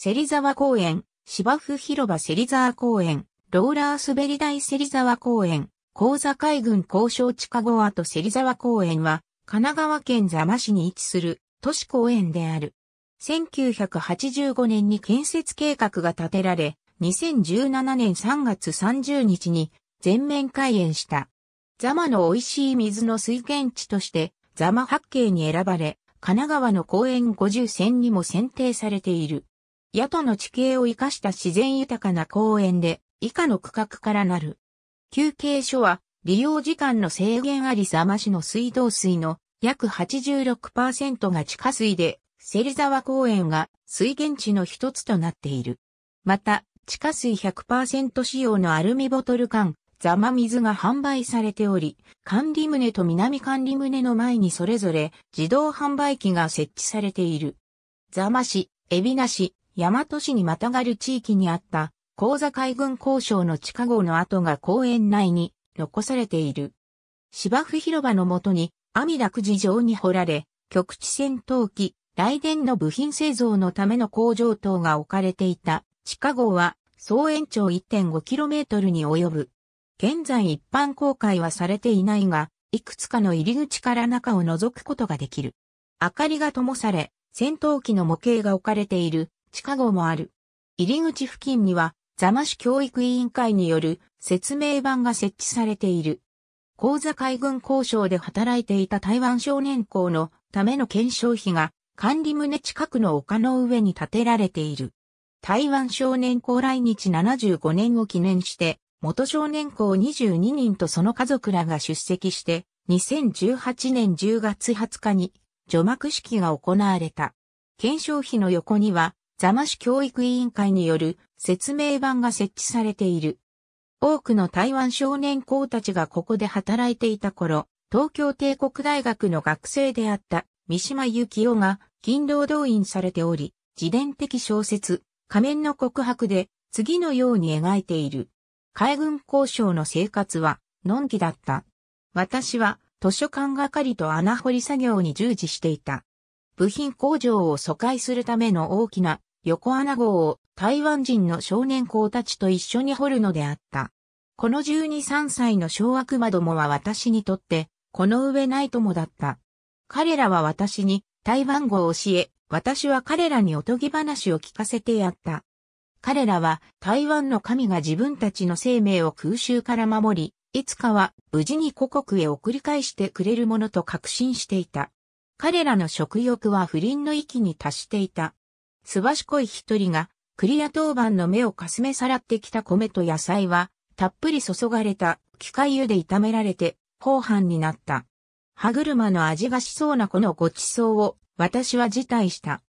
芹沢公園、芝生広場芹沢公園、ローラー滑り台芹沢公園、高座海軍交渉地下後跡芹沢公園は、神奈川県座間市に位置する都市公園である。1985年に建設計画が立てられ、2017年3月30日に全面開園した。ザマの美味しい水の水源地として、ザマ八景に選ばれ、神奈川の公園50選にも選定されている。野党の地形を生かした自然豊かな公園で、以下の区画からなる。休憩所は、利用時間の制限あり座間市の水道水の約86%が地下水で、芹沢公園が水源地の一つとなっている。また、地下水100%使用のアルミボトル缶、ザマ水が販売されており、管理棟と南管理棟の前にそれぞれ自動販売機が設置されている。座間市、海老名市、大和市にまたがる地域にあった、高座海軍工廠の地下号の跡が公園内に残されている。芝生広場のもとに、阿弥陀くじ状に掘られ、局地戦闘機、雷電の部品製造のための工場等が置かれていた地下号は、総延長 1.5km に及ぶ。現在一般公開はされていないが、いくつかの入り口から中を覗くことができる。明かりが灯され、戦闘機の模型が置かれている地下号もある。入り口付近には、座間市教育委員会による説明板が設置されている。講座海軍交渉で働いていた台湾少年校のための検証費が管理棟近くの丘の上に建てられている。台湾少年校来日75年を記念して、元少年校22人とその家族らが出席して、2018年10月20日に除幕式が行われた。検証費の横には、座間市教育委員会による説明版が設置されている。多くの台湾少年校たちがここで働いていた頃、東京帝国大学の学生であった三島由紀夫が勤労動員されており、自伝的小説、仮面の告白で次のように描いている。海軍交渉の生活は、のんきだった。私は図書館係と穴掘り作業に従事していた。部品工場を疎開するための大きな横穴号を台湾人の少年校たちと一緒に掘るのであった。この12、3歳の小悪魔どもは私にとって、この上ない友だった。彼らは私に台湾語を教え、私は彼らにおとぎ話を聞かせてやった。彼らは台湾の神が自分たちの生命を空襲から守り、いつかは無事に故国へ送り返してくれるものと確信していた。彼らの食欲は不倫の域に達していた。すばしこい一人が、クリア当番の目をかすめさらってきた米と野菜は、たっぷり注がれた機械湯で炒められて、後半になった。歯車の味がしそうなこのご馳走を、私は辞退した。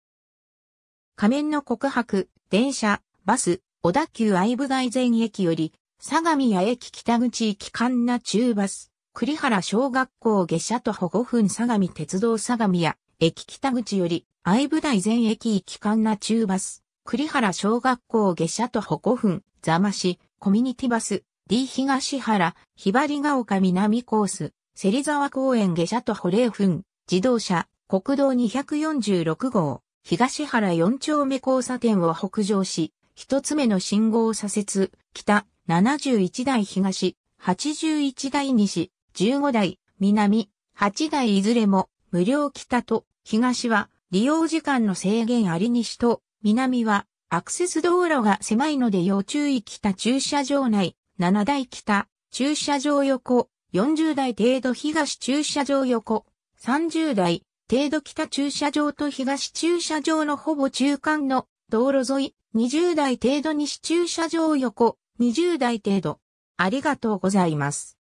仮面の告白、電車、バス、小田急愛部外前駅より、相模屋駅北口行き間な中バス、栗原小学校下車徒歩5分相模鉄道相模屋、駅北口より、愛部台全駅行き間な中バス、栗原小学校下車徒歩5分、座間市、コミュニティバス、D 東原、ひばりが丘南コース、芹沢公園下車徒歩0分、自動車、国道246号、東原4丁目交差点を北上し、一つ目の信号左折、北、71台東、81台西、15台、南、8台いずれも、無料北と東は利用時間の制限あり西と南はアクセス道路が狭いので要注意北駐車場内7台北駐車場横40台程度東駐車場横30台程度北駐車場と東駐車場のほぼ中間の道路沿い20台程度西駐車場横20台程度ありがとうございます。